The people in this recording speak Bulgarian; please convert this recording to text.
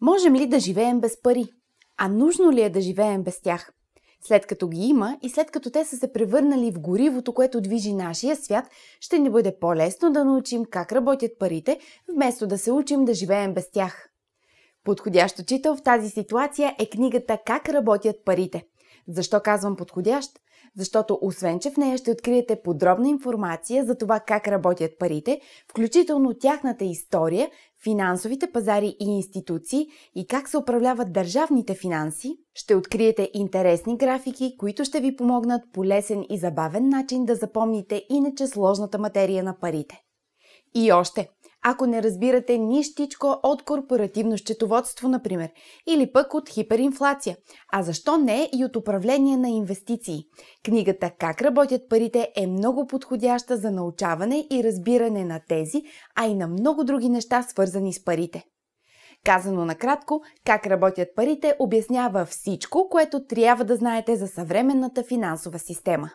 Можем ли да живеем без пари? А нужно ли е да живеем без тях? След като ги има и след като те са се превърнали в горивото, което движи нашия свят, ще ни бъде по-лесно да научим как работят парите, вместо да се учим да живеем без тях. Подходящ учител в тази ситуация е книгата Как работят парите – защо казвам подходящ? Защото освен, че в нея ще откриете подробна информация за това как работят парите, включително тяхната история, финансовите пазари и институции и как се управляват държавните финанси, ще откриете интересни графики, които ще ви помогнат по лесен и забавен начин да запомните иначе сложната материя на парите. И още – ако не разбирате нищичко от корпоративно счетоводство, например, или пък от хиперинфлация, а защо не и от управление на инвестиции. Книгата «Как работят парите» е много подходяща за научаване и разбиране на тези, а и на много други неща, свързани с парите. Казано накратко, как работят парите обяснява всичко, което трябва да знаете за съвременната финансова система.